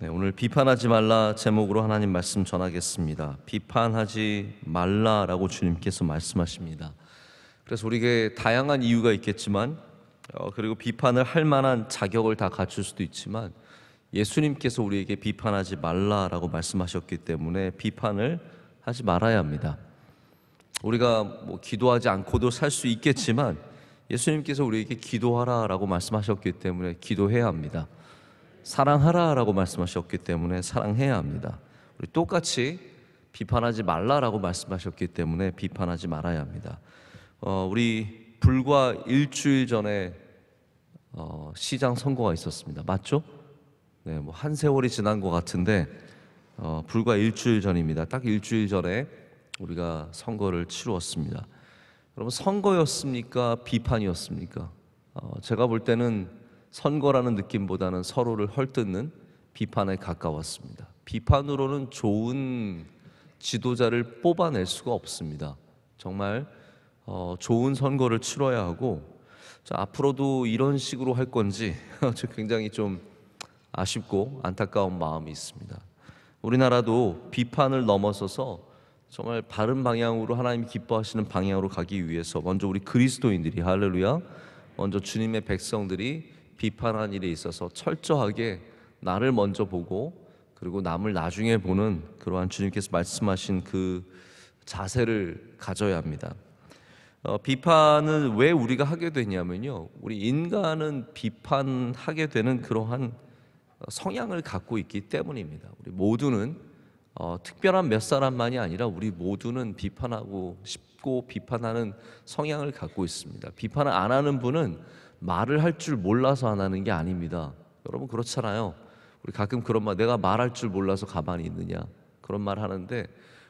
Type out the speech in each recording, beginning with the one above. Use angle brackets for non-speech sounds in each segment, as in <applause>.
네, 오늘 비판하지 말라 제목으로 하나님 말씀 전하겠습니다. 비판하지 말라라고 주님께서 말씀하십니다. 그래서 우리에게 다양한 이유가 있겠지만, 어, 그리고 비판을 할 만한 자격을 다 갖출 수도 있지만, 예수님께서 우리에게 비판하지 말라라고 말씀하셨기 때문에 비판을 하지 말아야 합니다. 우리가 뭐 기도하지 않고도 살 수 있겠지만, 예수님께서 우리에게 기도하라라고 말씀하셨기 때문에 기도해야 합니다. 사랑하라라고 말씀하셨기 때문에 사랑해야 합니다. 우리 똑같이 비판하지 말라라고 말씀하셨기 때문에 비판하지 말아야 합니다. 어, 우리 불과 일주일 전에 어, 시장 선거가 있었습니다. 맞죠? 네, 뭐 한 세월이 지난 것 같은데 어, 불과 일주일 전입니다. 딱 일주일 전에 우리가 선거를 치루었습니다. 여러분 선거였습니까? 비판이었습니까? 어, 제가 볼 때는 선거라는 느낌보다는 서로를 헐뜯는 비판에 가까웠습니다. 비판으로는 좋은 지도자를 뽑아낼 수가 없습니다. 정말 어, 좋은 선거를 치러야 하고 앞으로도 이런 식으로 할 건지 <laughs> 굉장히 좀 아쉽고 안타까운 마음이 있습니다. 우리나라도 비판을 넘어서서 정말 바른 방향으로 하나님이 기뻐하시는 방향으로 가기 위해서 먼저 우리 그리스도인들이 할렐루야 먼저 주님의 백성들이 비판한 일에 있어서 철저하게 나를 먼저 보고 그리고 남을 나중에 보는 그러한 주님께서 말씀하신 그 자세를 가져야 합니다. 어, 비판은 왜 우리가 하게 되냐면요. 우리 인간은 비판하게 되는 그러한 성향을 갖고 있기 때문입니다. 우리 모두는 어, 특별한 몇 사람만이 아니라 우리 모두는 비판하고 싶고 비판하는 성향을 갖고 있습니다. 비판을 안 하는 분은 말을 할 줄 몰라서 안 하는 게 아닙니다. 여러분 그렇잖아요. 우리 가끔 그런 말 내가 말할 줄 몰라서 가만히 있느냐 그런 말 하는데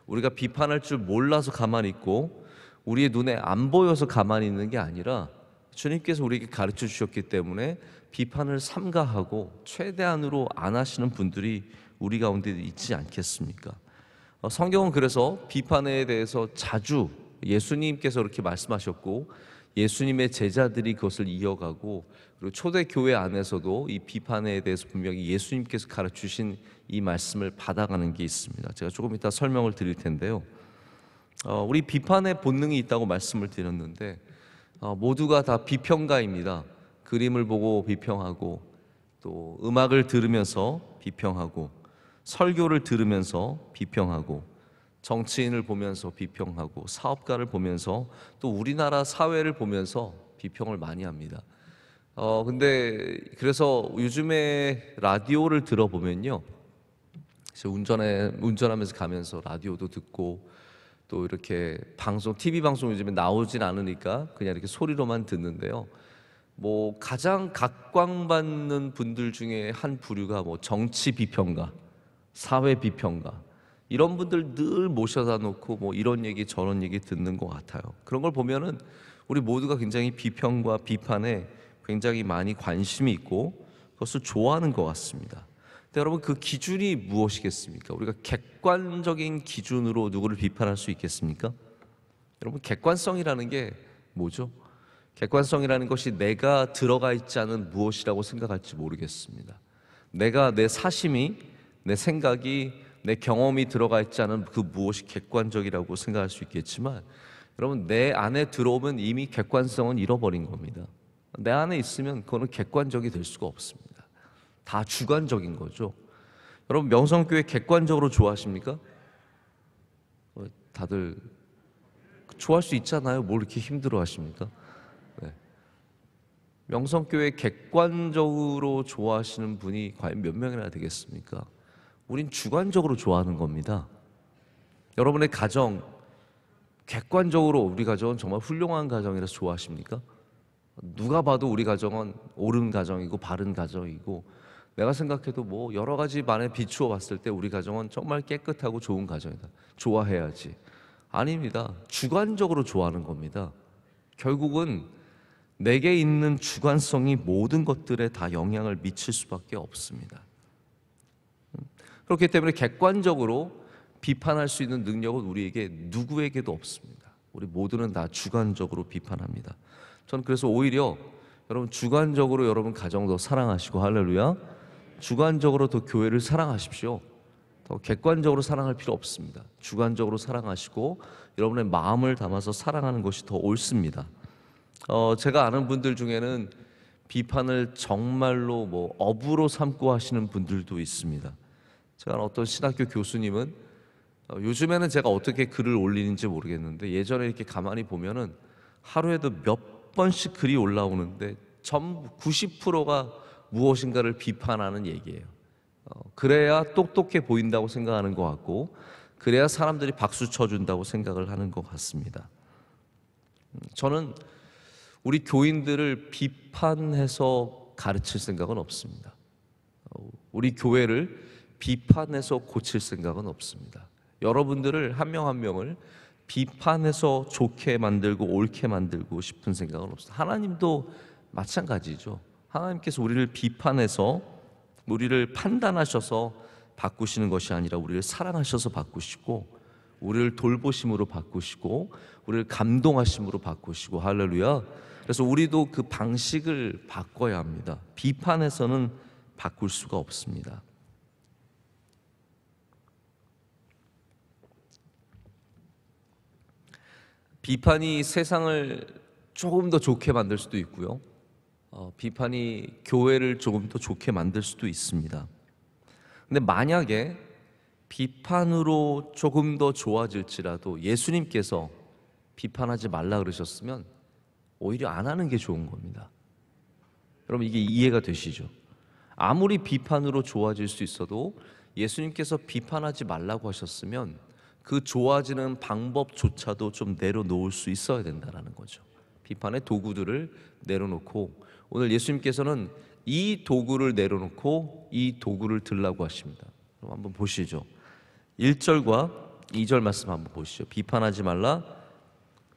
우리가 비판할 줄 몰라서 가만히 있고 우리의 눈에 안 보여서 가만히 있는 게 아니라 주님께서 우리에게 가르쳐 주셨기 때문에 비판을 삼가하고 최대한으로 안 하시는 분들이 우리 가운데 있지 않겠습니까? 어, 성경은 그래서 비판에 대해서 자주 예수님께서 이렇게 말씀하셨고 예수님의 제자들이 그것을 이어가고 그리고 초대 교회 안에서도 이 비판에 대해서 분명히 예수님께서 가르치신 이 말씀을 받아가는 게 있습니다. 제가 조금 이따 설명을 드릴 텐데요. 어, 우리 비판의 본능이 있다고 말씀을 드렸는데 어, 모두가 다 비평가입니다. 그림을 보고 비평하고 또 음악을 들으면서 비평하고 설교를 들으면서 비평하고 정치인을 보면서 비평하고 사업가를 보면서 또 우리나라 사회를 보면서 비평을 많이 합니다. 어, 근데 그래서 요즘에 라디오를 들어보면요. 운전에, 운전하면서 가면서 라디오도 듣고 또 이렇게 방송, TV 방송 요즘에 나오진 않으니까 그냥 이렇게 소리로만 듣는데요. 뭐 가장 각광받는 분들 중에 한 부류가 뭐 정치 비평가, 사회 비평가, 이런 분들 늘 모셔다 놓고 뭐 이런 얘기 저런 얘기 듣는 것 같아요. 그런 걸 보면은 우리 모두가 굉장히 비평과 비판에 굉장히 많이 관심이 있고 그것을 좋아하는 것 같습니다. 근데 여러분 그 기준이 무엇이겠습니까? 우리가 객관적인 기준으로 누구를 비판할 수 있겠습니까? 여러분 객관성이라는 게 뭐죠? 객관성이라는 것이 내가 들어가 있지 않은 무엇이라고 생각할지 모르겠습니다. 내가 내 사심이 내 생각이 내 경험이 들어가 있지 않은 그 무엇이 객관적이라고 생각할 수 있겠지만 여러분 내 안에 들어오면 이미 객관성은 잃어버린 겁니다. 내 안에 있으면 그거는 객관적이 될 수가 없습니다. 다 주관적인 거죠. 여러분 명성교회 객관적으로 좋아하십니까? 어, 다들 좋아할 수 있잖아요. 뭘 이렇게 힘들어 하십니까? 네. 명성교회 객관적으로 좋아하시는 분이 과연 몇 명이나 되겠습니까? 우린 주관적으로 좋아하는 겁니다. 여러분의 가정, 객관적으로 우리 가정은 정말 훌륭한 가정이라서 좋아하십니까? 누가 봐도 우리 가정은 옳은 가정이고 바른 가정이고 내가 생각해도 뭐 여러 가지 만에 비추어 봤을 때 우리 가정은 정말 깨끗하고 좋은 가정이다. 좋아해야지. 아닙니다. 주관적으로 좋아하는 겁니다. 결국은 내게 있는 주관성이 모든 것들에 다 영향을 미칠 수밖에 없습니다. 그렇기 때문에 객관적으로 비판할 수 있는 능력은 우리에게 누구에게도 없습니다. 우리 모두는 다 주관적으로 비판합니다. 저 그래서 오히려 여러분 주관적으로 여러분 가정도 사랑하시고 할렐루야. 주관적으로 더 교회를 사랑하십시오. 더 객관적으로 사랑할 필요 없습니다. 주관적으로 사랑하시고 여러분의 마음을 담아서 사랑하는 것이 더 옳습니다. 어, 제가 아는 분들 중에는 비판을 정말로 뭐 업으로 삼고 하시는 분들도 있습니다. 제가 어떤 신학교 교수님은 어, 요즘에는 제가 어떻게 글을 올리는지 모르겠는데 예전에 이렇게 가만히 보면은 하루에도 몇 번씩 글이 올라오는데 전부 90%가 무엇인가를 비판하는 얘기예요. 어, 그래야 똑똑해 보인다고 생각하는 것 같고 그래야 사람들이 박수 쳐준다고 생각을 하는 것 같습니다. 음, 저는 우리 교인들을 비판해서 가르칠 생각은 없습니다. 어, 우리 교회를 비판해서 고칠 생각은 없습니다. 여러분들을 한 명한 한 명을 비판해서 좋게 만들고 옳게 만들고 싶은 생각은 없어요. 하나님도 마찬가지죠. 하나님께서 우리를 비판해서 우리를 판단하셔서 바꾸시는 것이 아니라 우리를 사랑하셔서 바꾸시고 우리를 돌보심으로 바꾸시고 우리를 감동하심으로 바꾸시고 할렐루야. 그래서 우리도 그 방식을 바꿔야 합니다. 비판해서는 바꿀 수가 없습니다. 비판이 세상을 조금 더 좋게 만들 수도 있고요. 어, 비판이 교회를 조금 더 좋게 만들 수도 있습니다. 근데 만약에 비판으로 조금 더 좋아질지라도 예수님께서 비판하지 말라 그러셨으면 오히려 안 하는 게 좋은 겁니다. 여러분 이게 이해가 되시죠? 아무리 비판으로 좋아질 수 있어도 예수님께서 비판하지 말라고 하셨으면 그 좋아지는 방법조차도 좀 내려놓을 수 있어야 된다라는 거죠. 비판의 도구들을 내려놓고 오늘 예수님께서는 이 도구를 내려놓고 이 도구를 들라고 하십니다. 그럼 한번 보시죠. 1절과 2절 말씀 한번 보시죠. 비판하지 말라.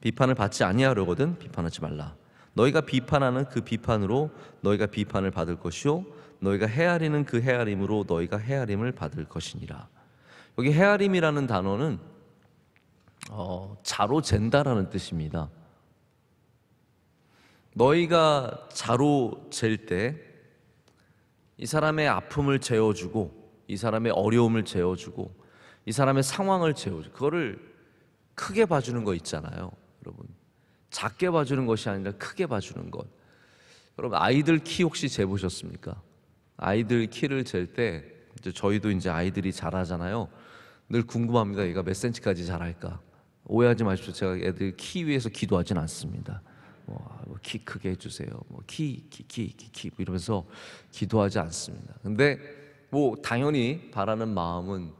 비판을 받지 아니하려거든 비판하지 말라. 너희가 비판하는 그 비판으로 너희가 비판을 받을 것이요 너희가 헤아리는 그 헤아림으로 너희가 헤아림을 받을 것이니라. 여기 헤아림이라는 단어는 어, 자로 잰다라는 뜻입니다. 너희가 자로 잴 때 이 사람의 아픔을 재워주고 이 사람의 어려움을 재워주고 이 사람의 상황을 재워주고 그거를 크게 봐주는 거 있잖아요. 여러분 작게 봐주는 것이 아니라 크게 봐주는 것. 여러분 아이들 키 혹시 재보셨습니까? 아이들 키를 잴때 이제 저희도 이제 아이들이 자라잖아요. 늘 궁금합니다. 얘가 몇 센치까지 자랄까? 오해하지 마십시오. 제가 애들 키 위에서 기도하진 않습니다. 뭐, 뭐 키 크게 해주세요. 뭐, 키, 키, 키, 키, 뭐 이러면서 기도하지 않습니다. 근데 뭐 당연히 바라는 마음은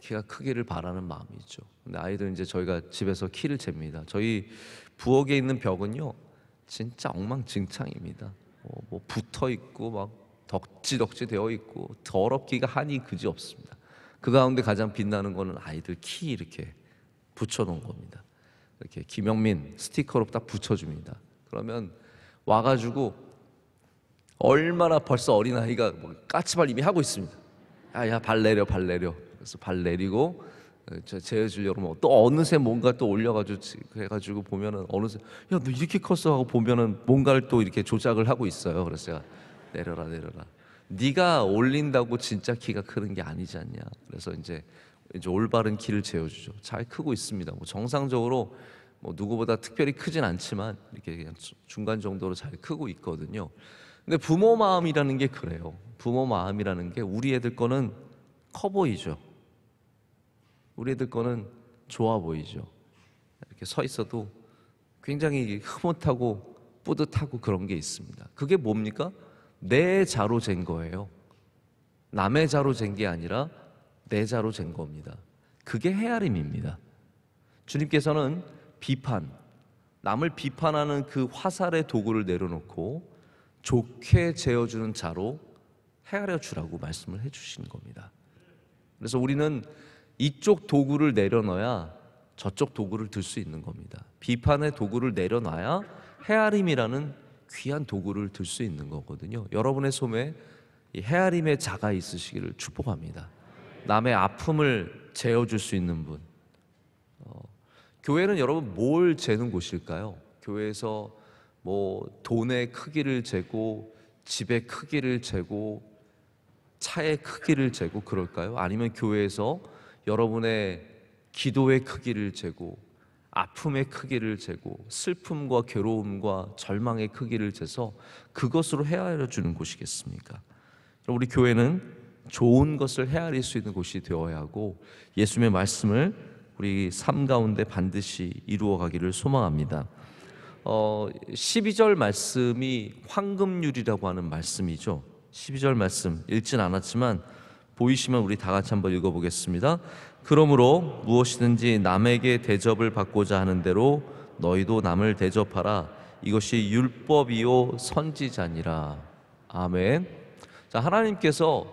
키가 크기를 바라는 마음이죠. 근데 아이들 이제 저희가 집에서 키를 잽니다. 저희 부엌에 있는 벽은요, 진짜 엉망진창입니다. 뭐, 뭐 붙어 있고 막 덕지덕지 되어 있고 더럽기가 한이 그지 없습니다. 그 가운데 가장 빛나는 거는 아이들 키 이렇게 붙여놓은 겁니다. 이렇게 김영민 스티커로 딱 붙여줍니다. 그러면 와가지고 얼마나 벌써 어린아이가 뭐 까치발 이미 하고 있습니다. 야, 아, 야, 발 내려, 발 내려. 그래서 발 내리고 어, 재워주려고 하면 또 어느새 뭔가 또 올려가지고 그래가지고 보면은 어느새 야, 너 이렇게 컸어 하고 보면은 뭔가를 또 이렇게 조작을 하고 있어요. 그래서 제가 내려라 내려라. 네가 올린다고 진짜 키가 크는 게 아니지 않냐. 그래서 이제 이제 올바른 키를 재워주죠. 잘 크고 있습니다. 뭐 정상적으로 뭐 누구보다 특별히 크진 않지만 이렇게 그냥 중간 정도로 잘 크고 있거든요. 근데 부모 마음이라는 게 그래요. 부모 마음이라는 게 우리 애들 거는 커 보이죠. 우리 애들 거는 좋아 보이죠. 이렇게 서 있어도 굉장히 흐뭇하고 뿌듯하고 그런 게 있습니다. 그게 뭡니까? 내 자로 잰 거예요. 남의 자로 잰 게 아니라 내 자로 잰 겁니다. 그게 헤아림입니다. 주님께서는 비판, 남을 비판하는 그 화살의 도구를 내려놓고 좋게 재어주는 자로 헤아려 주라고 말씀을 해주신 겁니다. 그래서 우리는 이쪽 도구를 내려놔야 저쪽 도구를 들 수 있는 겁니다. 비판의 도구를 내려놔야 헤아림이라는 귀한 도구를 들 수 있는 거거든요. 여러분의 손에 헤아림의 자가 있으시기를 축복합니다. 남의 아픔을 재어줄 수 있는 분. 어, 교회는 여러분 뭘 재는 곳일까요? 교회에서 뭐 돈의 크기를 재고 집의 크기를 재고 차의 크기를 재고 그럴까요? 아니면 교회에서 여러분의 기도의 크기를 재고 아픔의 크기를 재고 슬픔과 괴로움과 절망의 크기를 재서 그것으로 헤아려 주는 곳이겠습니까? 우리 교회는 좋은 것을 헤아릴 수 있는 곳이 되어야 하고 예수님의 말씀을 우리 삶 가운데 반드시 이루어 가기를 소망합니다. 어, 12절 말씀이 황금률이라고 하는 말씀이죠. 12절 말씀 읽진 않았지만 보이시면 우리 다 같이 한번 읽어보겠습니다. 그러므로 무엇이든지 남에게 대접을 받고자 하는 대로 너희도 남을 대접하라. 이것이 율법이요 선지자니라. 아멘. 자, 하나님께서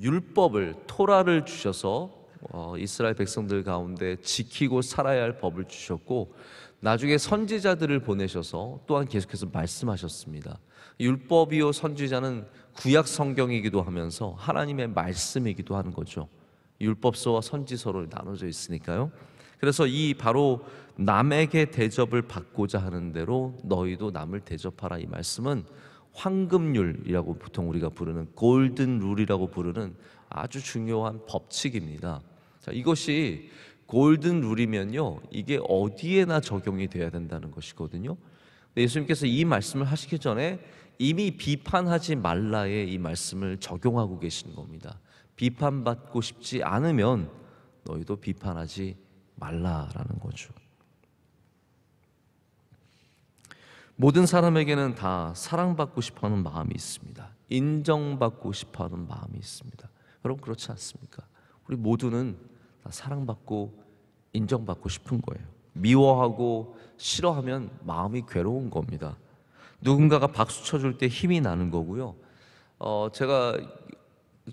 율법을 토라를 주셔서 어, 이스라엘 백성들 가운데 지키고 살아야 할 법을 주셨고 나중에 선지자들을 보내셔서 또한 계속해서 말씀하셨습니다. 율법이요 선지자는 구약 성경이기도 하면서 하나님의 말씀이기도 하는 거죠. 율법서와 선지서로 나눠져 있으니까요. 그래서 이 바로 남에게 대접을 받고자 하는 대로 너희도 남을 대접하라 이 말씀은 황금률이라고 보통 우리가 부르는 골든 룰이라고 부르는 아주 중요한 법칙입니다. 자, 이것이 골든 룰이면요. 이게 어디에나 적용이 돼야 된다는 것이거든요. 예수님께서 이 말씀을 하시기 전에 이미 비판하지 말라의 이 말씀을 적용하고 계신 겁니다. 비판받고 싶지 않으면 너희도 비판하지 말라라는 거죠. 모든 사람에게는 다 사랑받고 싶어 하는 마음이 있습니다. 인정받고 싶어 하는 마음이 있습니다. 여러분 그렇지 않습니까? 우리 모두는 다 사랑받고 인정받고 싶은 거예요. 미워하고 싫어하면 마음이 괴로운 겁니다. 누군가가 박수 쳐줄 때 힘이 나는 거고요. 어, 제가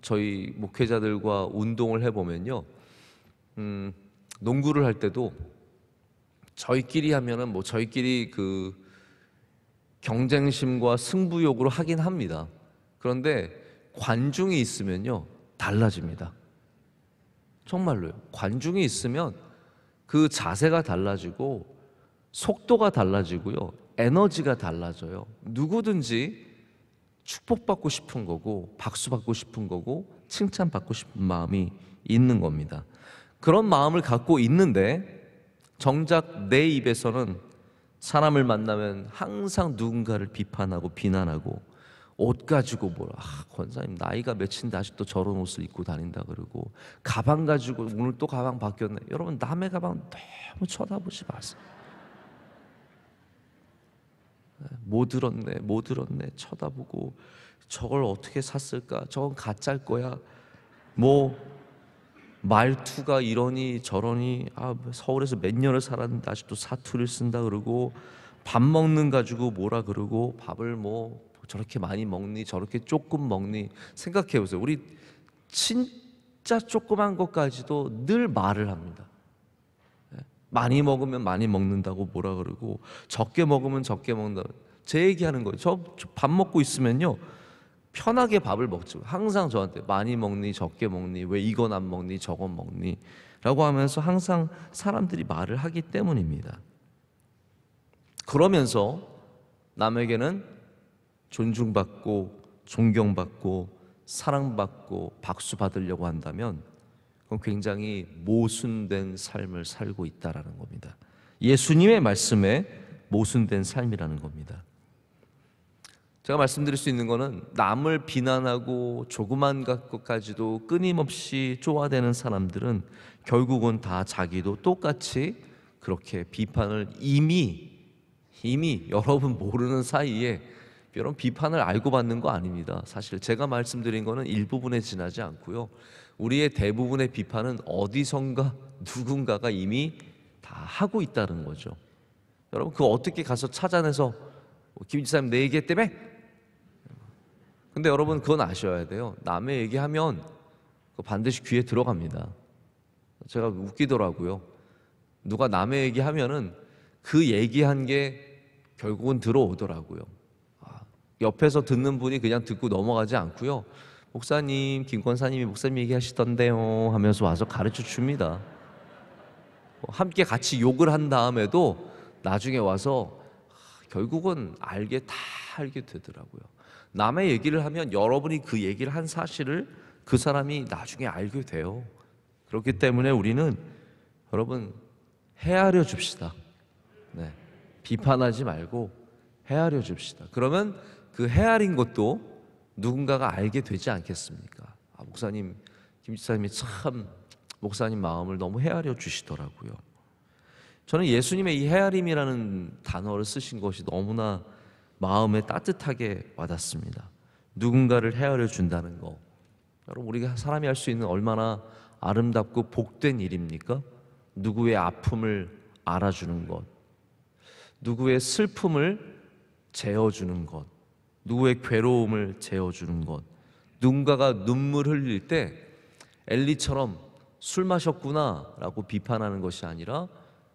저희 목회자들과 운동을 해보면요. 음, 농구를 할 때도 저희끼리 하면은 뭐 저희끼리 그 경쟁심과 승부욕으로 하긴 합니다. 그런데 관중이 있으면요. 달라집니다. 정말로요. 관중이 있으면 그 자세가 달라지고 속도가 달라지고요. 에너지가 달라져요. 누구든지 축복받고 싶은 거고 박수받고 싶은 거고 칭찬받고 싶은 마음이 있는 겁니다. 그런 마음을 갖고 있는데 정작 내 입에서는 사람을 만나면 항상 누군가를 비판하고 비난하고 옷 가지고 뭐라 아, 권사님 나이가 몇인데 아직도 저런 옷을 입고 다닌다 그러고 가방 가지고 오늘 또 가방 바뀌었네 여러분 남의 가방 너무 쳐다보지 마세요 못 뭐 들었네, 뭐 들었네 쳐다보고 저걸 어떻게 샀을까? 저건 가짜일 거야. 뭐 말투가 이러니 저러니 아 서울에서 몇 년을 살았는데 아직도 사투를 쓴다 그러고 밥 먹는 가지고 뭐라 그러고 밥을 뭐 저렇게 많이 먹니 저렇게 조금 먹니 생각해 보세요. 우리 진짜 조그만 것까지도 늘 말을 합니다. 많이 먹으면 많이 먹는다고 뭐라 그러고 적게 먹으면 적게 먹는다. 제 얘기하는 거예요. 저 밥 먹고 있으면요. 편하게 밥을 먹죠. 항상 저한테 많이 먹니, 적게 먹니, 왜 이건 안 먹니, 저건 먹니 라고 하면서 항상 사람들이 말을 하기 때문입니다. 그러면서 남에게는 존중받고, 존경받고, 사랑받고, 박수 받으려고 한다면 그럼 굉장히 모순된 삶을 살고 있다라는 겁니다. 예수님의 말씀에 모순된 삶이라는 겁니다. 제가 말씀드릴 수 있는 거는 남을 비난하고 조그만 것까지도 끊임없이 쪼아대는 사람들은 결국은 다 자기도 똑같이 그렇게 비판을 이미 이미 여러분 모르는 사이에 이런 비판을 알고 받는 거 아닙니다. 사실 제가 말씀드린 거는 일부분에 지나지 않고요. 우리의 대부분의 비판은 어디선가 누군가가 이미 다 하고 있다는 거죠. 여러분 그 어떻게 가서 찾아내서 뭐 김 지사님 내 얘기 때문에 근데 여러분 그건 아셔야 돼요. 남의 얘기하면 그 반드시 귀에 들어갑니다. 제가 웃기더라고요. 누가 남의 얘기하면은 그 얘기한 게 결국은 들어오더라고요. 아, 옆에서 듣는 분이 그냥 듣고 넘어가지 않고요. 목사님, 김권사님이 목사님 얘기하시던데요 하면서 와서 가르쳐 줍니다. 뭐 함께 같이 욕을 한 다음에도 나중에 와서 결국은 알게 다 알게 되더라고요. 남의 얘기를 하면 여러분이 그 얘기를 한 사실을 그 사람이 나중에 알게 돼요. 그렇기 때문에 우리는 여러분 헤아려 줍시다. 네. 비판하지 말고 헤아려 줍시다. 그러면 그 헤아린 것도 누군가가 알게 되지 않겠습니까? 아, 목사님, 김 집사님이 참 목사님 마음을 너무 헤아려 주시더라고요. 저는 예수님의 이 헤아림이라는 단어를 쓰신 것이 너무나 마음에 따뜻하게 와닿습니다. 누군가를 헤아려 준다는 거. 여러분, 우리가 사람이 할 수 있는 얼마나 아름답고 복된 일입니까? 누구의 아픔을 알아주는 것, 누구의 슬픔을 재어주는 것, 누구의 괴로움을 재워주는 것, 누군가가 눈물 흘릴 때 엘리처럼 술 마셨구나라고 비판하는 것이 아니라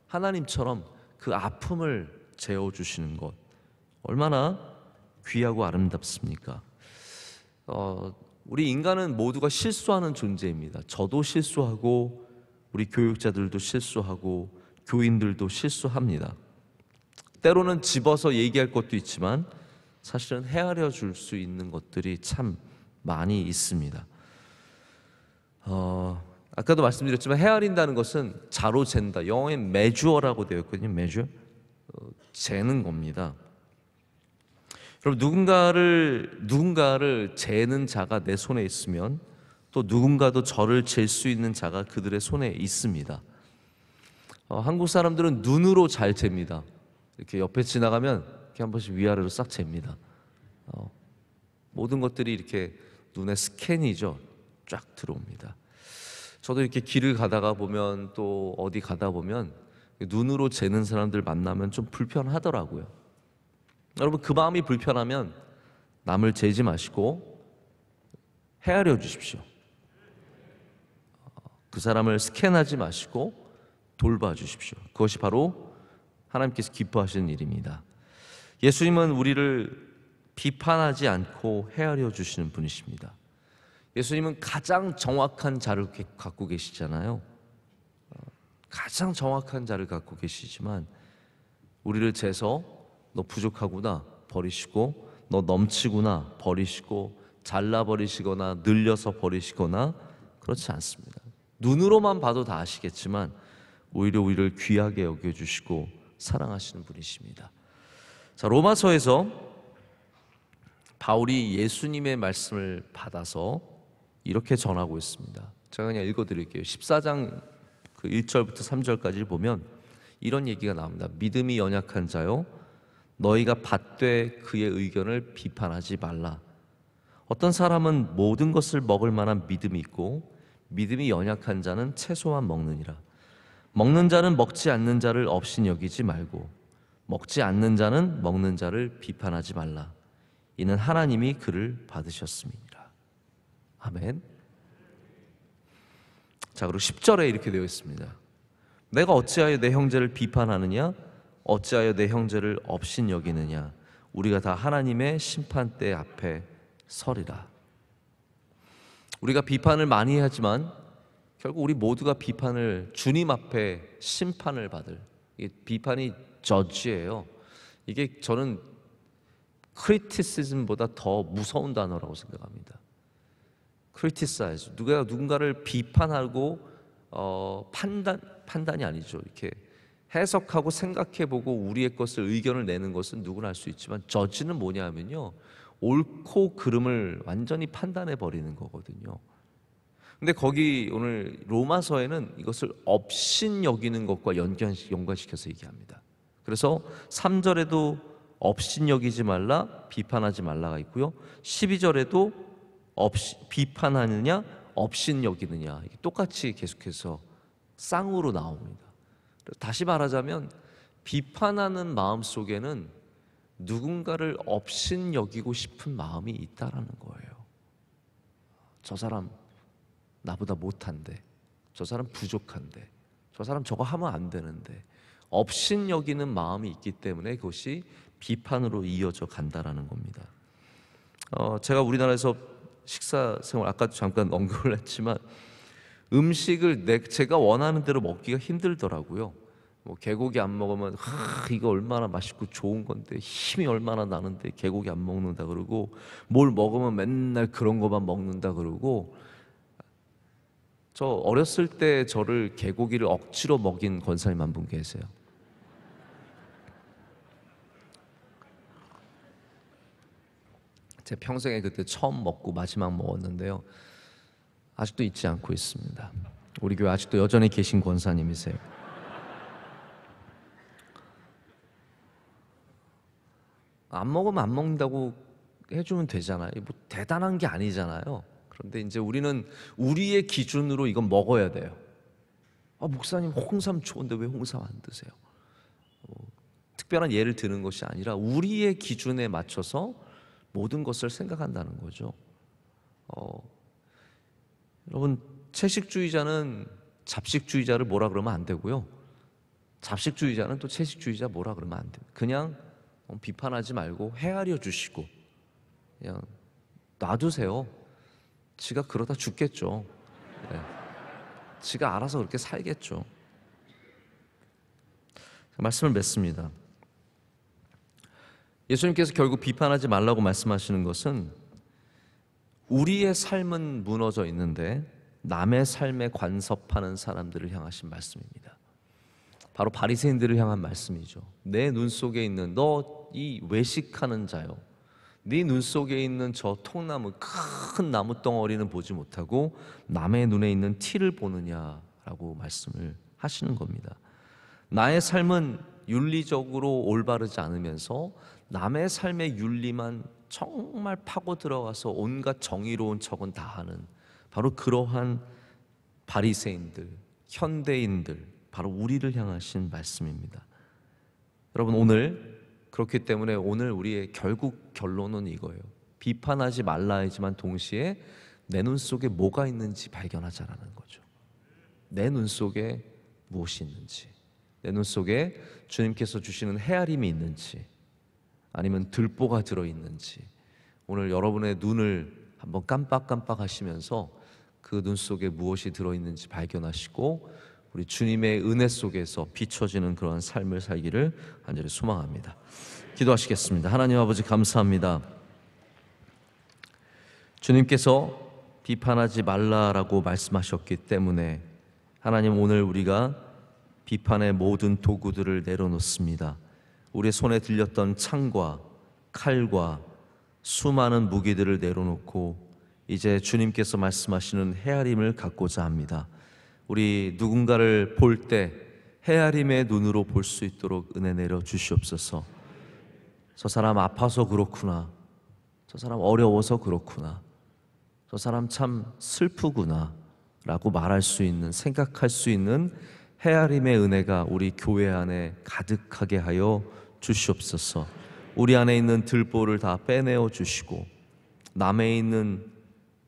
하나님처럼 그 아픔을 재워주시는 것 얼마나 귀하고 아름답습니까? 어, 우리 인간은 모두가 실수하는 존재입니다. 저도 실수하고 우리 교육자들도 실수하고 교인들도 실수합니다. 때로는 집어서 얘기할 것도 있지만 사실은 헤아려 줄 수 있는 것들이 참 많이 있습니다. 어, 아까도 말씀드렸지만 헤아린다는 것은 자로 잰다. 영어에 매주어라고 되어 있거든요. 매주 어, 재는 겁니다. 그럼 누군가를 누군가를 재는 자가 내 손에 있으면 또 누군가도 저를 잴 수 있는 자가 그들의 손에 있습니다. 어, 한국 사람들은 눈으로 잘 잽니다. 이렇게 옆에 지나가면 이렇게 한 번씩 위아래로 싹 잽니다. 어, 모든 것들이 이렇게 눈에 스캔이죠. 쫙 들어옵니다. 저도 이렇게 길을 가다가 보면 또 어디 가다 보면 눈으로 재는 사람들 만나면 좀 불편하더라고요. 여러분 그 마음이 불편하면 남을 재지 마시고 헤아려 주십시오. 어, 그 사람을 스캔하지 마시고 돌봐 주십시오. 그것이 바로 하나님께서 기뻐하시는 일입니다. 예수님은 우리를 비판하지 않고 헤아려 주시는 분이십니다. 예수님은 가장 정확한 자를 갖고 계시잖아요. 어, 가장 정확한 자를 갖고 계시지만 우리를 재서 너 부족하구나 버리시고 너 넘치구나 버리시고 잘라 버리시거나 늘려서 버리시거나 그렇지 않습니다. 눈으로만 봐도 다 아시겠지만 오히려 우리를 귀하게 여겨 주시고 사랑하시는 분이십니다. 자, 로마서에서 바울이 예수님의 말씀을 받아서 이렇게 전하고 있습니다. 제가 그냥 읽어 드릴게요. 14장 그 1절부터 3절까지 보면 이런 얘기가 나옵니다. 믿음이 연약한 자요 너희가 받되 그의 의견을 비판하지 말라. 어떤 사람은 모든 것을 먹을 만한 믿음이 있고 믿음이 연약한 자는 채소만 먹느니라. 먹는 자는 먹지 않는 자를 업신 여기지 말고 먹지 않는 자는 먹는 자를 비판하지 말라. 이는 하나님이 그를 받으셨습니다. 아멘. 자, 그리고 10절에 이렇게 되어 있습니다. 내가 어찌하여 내 형제를 비판하느냐? 어찌하여 내 형제를 없인 여기느냐? 우리가 다 하나님의 심판대 앞에 서리라. 우리가 비판을 많이 하지만 결국 우리 모두가 비판을 주님 앞에 심판을 받을 비판이 judge예요. 이게 저는 criticism보다 더 무서운 단어라고 생각합니다. criticize 누가 누군가를 비판하고 어, 판단 판단이 아니죠. 이렇게 해석하고 생각해보고 우리의 것을 의견을 내는 것은 누구나 할 수 있지만 저지는 뭐냐면요 옳고 그름을 완전히 판단해 버리는 거거든요. 근데 거기 오늘 로마서에는 이것을 업신 여기는 것과 연관시켜서 얘기합니다. 그래서 3절에도 업신여기지 말라 비판하지 말라가 있고요. 12절에도 업시, 비판하느냐 업신여기느냐 똑같이 계속해서 쌍으로 나옵니다. 다시 말하자면 비판하는 마음 속에는 누군가를 업신여기고 싶은 마음이 있다라는 거예요. 저 사람 나보다 못한데, 저 사람 부족한데, 저 사람 저거 하면 안 되는데, 업신 여기는 마음이 있기 때문에 그것이 비판으로 이어져 간다라는 겁니다. 어, 제가 우리나라에서 식사 생활 아까 잠깐 언급을 했지만 음식을 내, 제가 원하는 대로 먹기가 힘들더라고요. 뭐 개고기 안 먹으면 하, 이거 얼마나 맛있고 좋은 건데 힘이 얼마나 나는데 개고기 안 먹는다 그러고 뭘 먹으면 맨날 그런 것만 먹는다 그러고 저 어렸을 때 저를 개고기를 억지로 먹인 권사님 한분 계세요. 제 평생에 그때 처음 먹고 마지막 먹었는데요. 아직도 잊지 않고 있습니다. 우리 교회 아직도 여전히 계신 권사님이세요. 안 먹으면 안 먹는다고 해주면 되잖아요. 뭐 대단한 게 아니잖아요. 그런데 이제 우리는 우리의 기준으로 이건 먹어야 돼요. 아, 목사님 홍삼 좋은데 왜 홍삼 안 드세요? 뭐, 특별한 예를 드는 것이 아니라 우리의 기준에 맞춰서 모든 것을 생각한다는 거죠. 어, 여러분 채식주의자는 잡식주의자를 뭐라 그러면 안 되고요. 잡식주의자는 또 채식주의자 뭐라 그러면 안 돼요. 그냥 뭐 비판하지 말고 헤아려 주시고 그냥 놔두세요. 지가 그러다 죽겠죠. 네. 지가 알아서 그렇게 살겠죠. 말씀을 맺습니다. 예수님께서 결국 비판하지 말라고 말씀하시는 것은 우리의 삶은 무너져 있는데 남의 삶에 관섭하는 사람들을 향하신 말씀입니다. 바로 바리새인들을 향한 말씀이죠. 내 눈 속에 있는 너 이 외식하는 자요. 네 눈 속에 있는 저 통나무 큰 나무 덩어리는 보지 못하고 남의 눈에 있는 티를 보느냐라고 말씀을 하시는 겁니다. 나의 삶은 윤리적으로 올바르지 않으면서 남의 삶의 윤리만 정말 파고 들어가서 온갖 정의로운 척은 다 하는 바로 그러한 바리새인들, 현대인들, 바로 우리를 향하신 말씀입니다. 여러분 오늘 그렇기 때문에 오늘 우리의 결국 결론은 이거예요. 비판하지 말라이지만 동시에 내 눈 속에 뭐가 있는지 발견하자라는 거죠. 내 눈 속에 무엇이 있는지, 내 눈 속에 주님께서 주시는 헤아림이 있는지, 아니면 들보가 들어있는지 오늘 여러분의 눈을 한번 깜빡깜빡 하시면서 그 눈 속에 무엇이 들어있는지 발견하시고 우리 주님의 은혜 속에서 비춰지는 그런 삶을 살기를 간절히 소망합니다. 기도하시겠습니다. 하나님 아버지 감사합니다. 주님께서 비판하지 말라라고 말씀하셨기 때문에 하나님 오늘 우리가 비판의 모든 도구들을 내려놓습니다. 우리 손에 들렸던 창과 칼과 수많은 무기들을 내려놓고 이제 주님께서 말씀하시는 헤아림을 갖고자 합니다. 우리 누군가를 볼 때 헤아림의 눈으로 볼 수 있도록 은혜 내려 주시옵소서. 저 사람 아파서 그렇구나. 저 사람 어려워서 그렇구나. 저 사람 참 슬프구나. 라고 말할 수 있는, 생각할 수 있는 헤아림의 은혜가 우리 교회 안에 가득하게 하여 주시옵소서. 우리 안에 있는 들보를 다 빼내어 주시고 남에 있는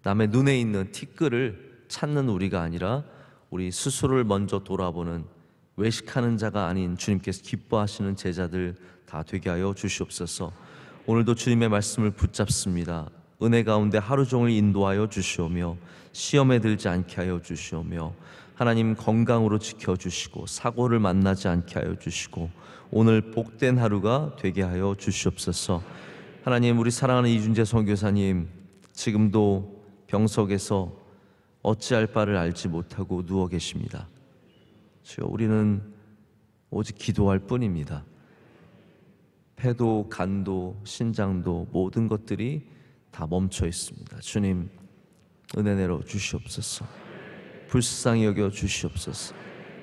남의 눈에 있는 티끌을 찾는 우리가 아니라 우리 스스로를 먼저 돌아보는 외식하는 자가 아닌 주님께서 기뻐하시는 제자들 다 되게 하여 주시옵소서. 오늘도 주님의 말씀을 붙잡습니다. 은혜 가운데 하루 종일 인도하여 주시오며 시험에 들지 않게 하여 주시오며 하나님 건강으로 지켜주시고 사고를 만나지 않게 하여 주시고 오늘 복된 하루가 되게 하여 주시옵소서. 하나님 우리 사랑하는 이준재 선교사님 지금도 병석에서 어찌할 바를 알지 못하고 누워 계십니다. 주여 우리는 오직 기도할 뿐입니다. 폐도 간도 신장도 모든 것들이 다 멈춰 있습니다. 주님 은혜 내려 주시옵소서. 불쌍히 여겨 주시옵소서.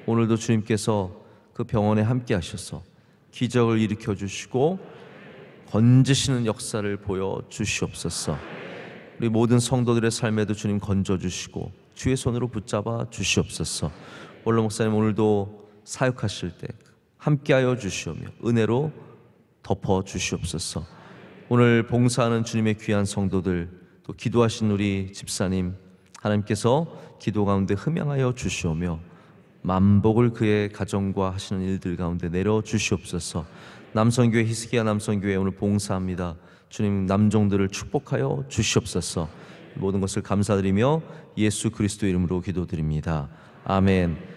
오늘도 주님께서 그 병원에 함께 하셔서 기적을 일으켜 주시고 건지시는 역사를 보여 주시옵소서. 우리 모든 성도들의 삶에도 주님 건져 주시고 주의 손으로 붙잡아 주시옵소서. 원로 목사님 오늘도 사역하실 때 함께하여 주시오며 은혜로 덮어 주시옵소서. 오늘 봉사하는 주님의 귀한 성도들 또 기도하신 우리 집사님 하나님께서 기도 가운데 흠양하여 주시오며 만복을 그의 가정과 하시는 일들 가운데 내려 주시옵소서. 남성교회 히스기야 남성교회 오늘 봉사합니다. 주님 남종들을 축복하여 주시옵소서. 모든 것을 감사드리며 예수 그리스도 이름으로 기도드립니다. 아멘.